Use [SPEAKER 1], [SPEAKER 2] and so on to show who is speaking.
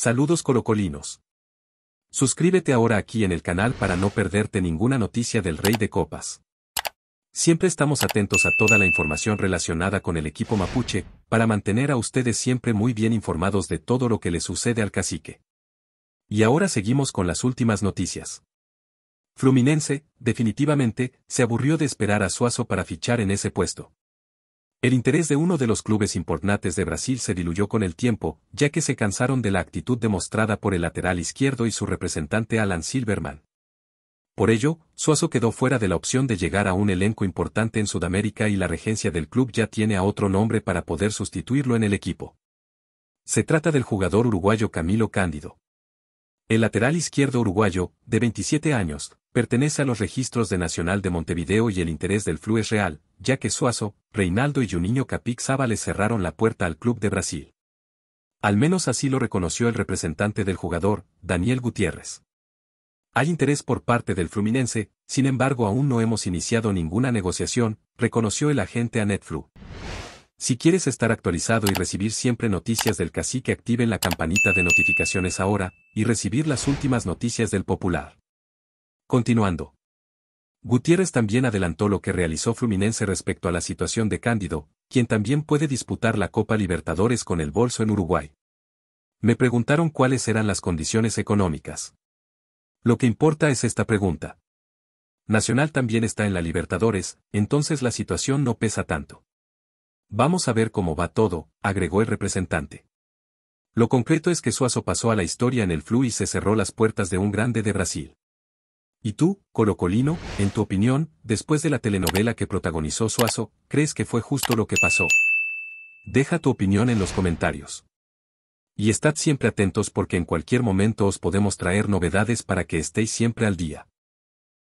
[SPEAKER 1] Saludos colocolinos. Suscríbete ahora aquí en el canal para no perderte ninguna noticia del Rey de Copas. Siempre estamos atentos a toda la información relacionada con el equipo mapuche, para mantener a ustedes siempre muy bien informados de todo lo que le sucede al cacique. Y ahora seguimos con las últimas noticias. Fluminense, definitivamente, se aburrió de esperar a Suazo para fichar en ese puesto. El interés de uno de los clubes importantes de Brasil se diluyó con el tiempo, ya que se cansaron de la actitud demostrada por el lateral izquierdo y su representante Alan Silverman. Por ello, Suazo quedó fuera de la opción de llegar a un elenco importante en Sudamérica y la regencia del club ya tiene a otro nombre para poder sustituirlo en el equipo. Se trata del jugador uruguayo Camilo Cándido. El lateral izquierdo uruguayo, de 27 años, pertenece a los registros de Nacional de Montevideo y el interés del Flu es real, ya que Suazo, Reinaldo y Juninho Capixaba le cerraron la puerta al club de Brasil. Al menos así lo reconoció el representante del jugador, Daniel Gutiérrez. Hay interés por parte del Fluminense, sin embargo aún no hemos iniciado ninguna negociación, reconoció el agente a Netflu. Si quieres estar actualizado y recibir siempre noticias del cacique activen la campanita de notificaciones ahora, y recibir las últimas noticias del popular. Continuando. Gutiérrez también adelantó lo que realizó Fluminense respecto a la situación de Cándido, quien también puede disputar la Copa Libertadores con el bolso en Uruguay. Me preguntaron cuáles eran las condiciones económicas. Lo que importa es esta pregunta. Nacional también está en la Libertadores, entonces la situación no pesa tanto. Vamos a ver cómo va todo, agregó el representante. Lo concreto es que Suazo pasó a la historia en el Flu y se cerró las puertas de un grande de Brasil. Y tú, Colocolino, en tu opinión, después de la telenovela que protagonizó Suazo, ¿crees que fue justo lo que pasó? Deja tu opinión en los comentarios. Y estad siempre atentos porque en cualquier momento os podemos traer novedades para que estéis siempre al día.